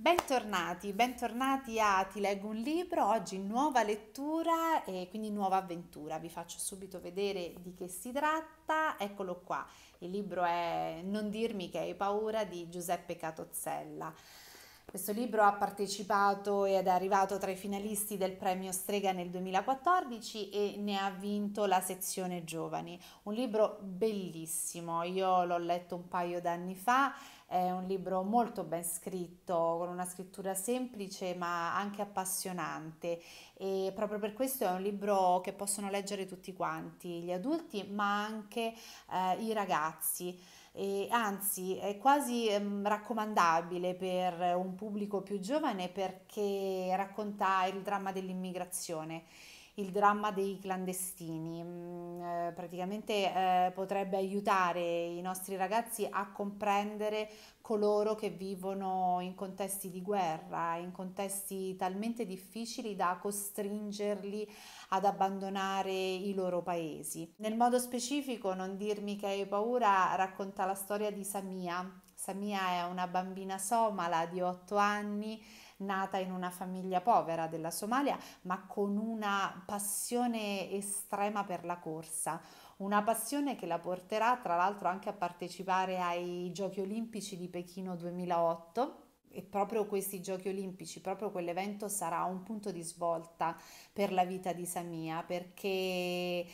Bentornati, bentornati a Ti leggo un libro, oggi nuova lettura e quindi nuova avventura. Vi faccio subito vedere di che si tratta. Eccolo qua, il libro è Non dirmi che hai paura di Giuseppe Catozzella. Questo libro ha partecipato ed è arrivato tra i finalisti del premio Strega nel 2014 e ne ha vinto la sezione Giovani. Un libro bellissimo, io l'ho letto un paio d'anni fa è un libro molto ben scritto, con una scrittura semplice ma anche appassionante e proprio per questo è un libro che possono leggere tutti quanti, gli adulti ma anche eh, i ragazzi. E anzi è quasi ehm, raccomandabile per un pubblico più giovane perché racconta il dramma dell'immigrazione il dramma dei clandestini. Mm, eh, praticamente eh, potrebbe aiutare i nostri ragazzi a comprendere coloro che vivono in contesti di guerra, in contesti talmente difficili da costringerli ad abbandonare i loro paesi. Nel modo specifico, Non dirmi che hai paura racconta la storia di Samia. Samia è una bambina somala di 8 anni nata in una famiglia povera della Somalia, ma con una passione estrema per la corsa una passione che la porterà tra l'altro anche a partecipare ai Giochi Olimpici di Pechino 2008 e proprio questi giochi olimpici, proprio quell'evento sarà un punto di svolta per la vita di Samia perché eh,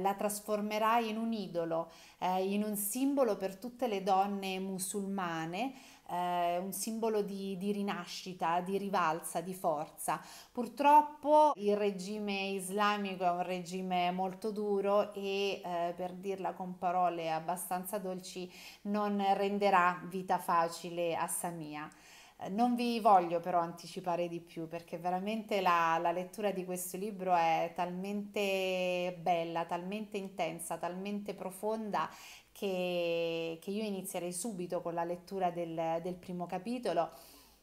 la trasformerà in un idolo, eh, in un simbolo per tutte le donne musulmane eh, un simbolo di, di rinascita, di rivalsa, di forza. Purtroppo il regime islamico è un regime molto duro e eh, per dirla con parole abbastanza dolci non renderà vita facile a Samia. Non vi voglio però anticipare di più perché veramente la, la, lettura di questo libro è talmente bella, talmente intensa, talmente profonda che, che io inizierei subito con la lettura del, del primo capitolo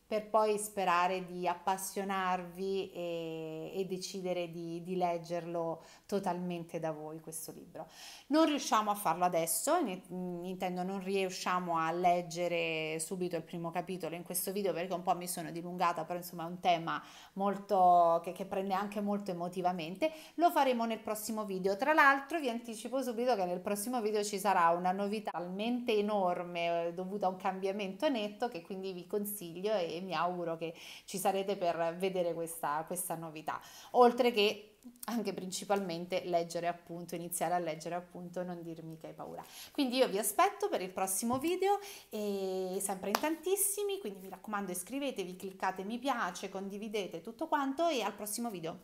per poi sperare di appassionarvi e, e decidere di, di, leggerlo totalmente da voi questo libro. Non riusciamo a farlo adesso, intendo non riusciamo a leggere subito il primo capitolo in questo video perché un po' mi sono dilungata, però insomma è un tema molto, che, che prende anche molto emotivamente, lo faremo nel prossimo video. Tra l'altro vi anticipo subito che nel prossimo video ci sarà una novità talmente enorme eh, dovuta a un cambiamento netto che quindi vi consiglio e mi auguro che ci sarete per vedere questa, questa novità. Oltre che anche principalmente leggere appunto, iniziare a leggere appunto, non dirmi che hai paura. Quindi io vi aspetto per il prossimo video e sempre in tantissimi, quindi mi raccomando iscrivetevi, cliccate mi piace, condividete tutto quanto e al prossimo video.